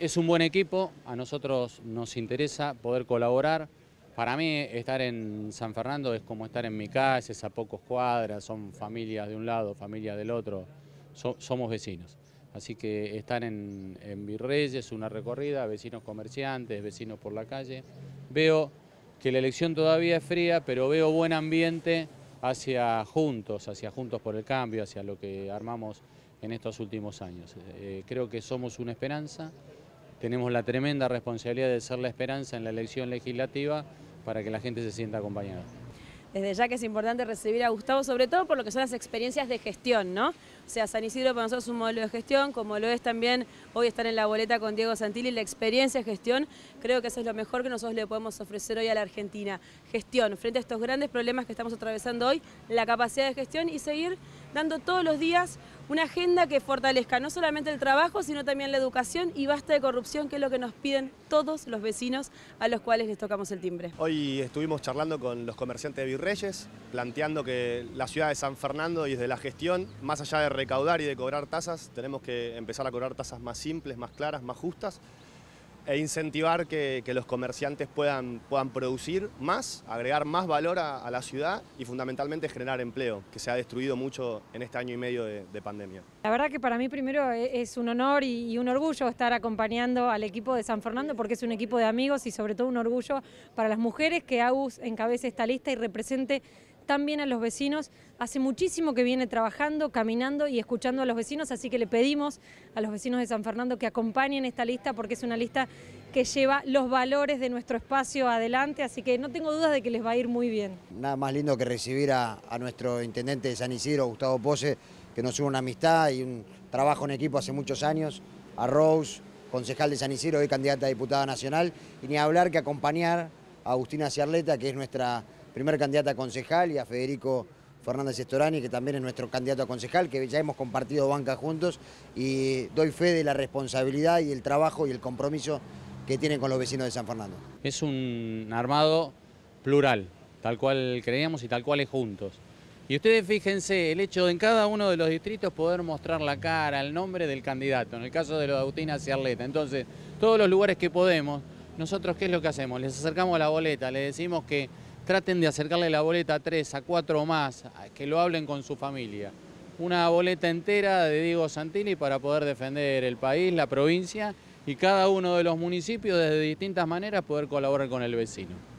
Es un buen equipo, a nosotros nos interesa poder colaborar. Para mí estar en San Fernando es como estar en mi casa, es a pocos cuadras, son familias de un lado, familias del otro, somos vecinos. Así que estar en, Virreyes, una recorrida, vecinos comerciantes, vecinos por la calle. Veo que la elección todavía es fría, pero veo buen ambiente hacia juntos, hacia juntos por el cambio, hacia lo que armamos en estos últimos años. Eh, creo que somos una esperanza tenemos la tremenda responsabilidad de ser la esperanza en la elección legislativa para que la gente se sienta acompañada. Desde ya que es importante recibir a Gustavo, sobre todo por lo que son las experiencias de gestión, ¿no? O sea, San Isidro para nosotros es un modelo de gestión, como lo es también hoy estar en la boleta con Diego Santilli, la experiencia de gestión, creo que eso es lo mejor que nosotros le podemos ofrecer hoy a la Argentina. Gestión, frente a estos grandes problemas que estamos atravesando hoy, la capacidad de gestión y seguir dando todos los días una agenda que fortalezca no solamente el trabajo, sino también la educación y basta de corrupción, que es lo que nos piden todos los vecinos a los cuales les tocamos el timbre. Hoy estuvimos charlando con los comerciantes de Virreyes, planteando que la ciudad de San Fernando y desde la gestión, más allá de recaudar y de cobrar tasas, tenemos que empezar a cobrar tasas más simples, más claras, más justas e incentivar que, los comerciantes puedan, puedan, producir más, agregar más valor a, la ciudad y fundamentalmente generar empleo, que se ha destruido mucho en este año y medio de, pandemia. La verdad que para mí primero e, es un honor y, un orgullo estar acompañando al equipo de San Fernando porque es un equipo de amigos y sobre todo un orgullo para las mujeres que Agus encabece esta lista y represente también a los vecinos. Hace muchísimo que viene trabajando, caminando y escuchando a los vecinos, así que le pedimos a los vecinos de San Fernando que acompañen esta lista porque es una lista que lleva los valores de nuestro espacio adelante, así que no tengo dudas de que les va a ir muy bien. Nada más lindo que recibir a, nuestro intendente de San Isidro, Gustavo Pose, que nos hubo una amistad y un trabajo en equipo hace muchos años, a Rose, concejal de San Isidro, y candidata a diputada nacional, y ni hablar que acompañar a Agustina Ciarleta, que es nuestra primer candidato a concejal, y a Federico Fernández Estorani, que también es nuestro candidato a concejal, que ya hemos compartido banca juntos, y doy fe de la responsabilidad y el trabajo y el compromiso que tienen con los vecinos de San Fernando. Es un armado plural, tal cual creíamos y tal cual es juntos. Y ustedes fíjense, el hecho de en cada uno de los distritos poder mostrar la cara, el nombre del candidato, en el caso de los de y Arleta. Entonces, todos los lugares que podemos, nosotros qué es lo que hacemos? Les acercamos la boleta, les decimos que traten de acercarle la boleta a tres, a cuatro más, que lo hablen con su familia. Una boleta entera de Diego Santini para poder defender el país, la provincia y cada uno de los municipios desde distintas maneras poder colaborar con el vecino.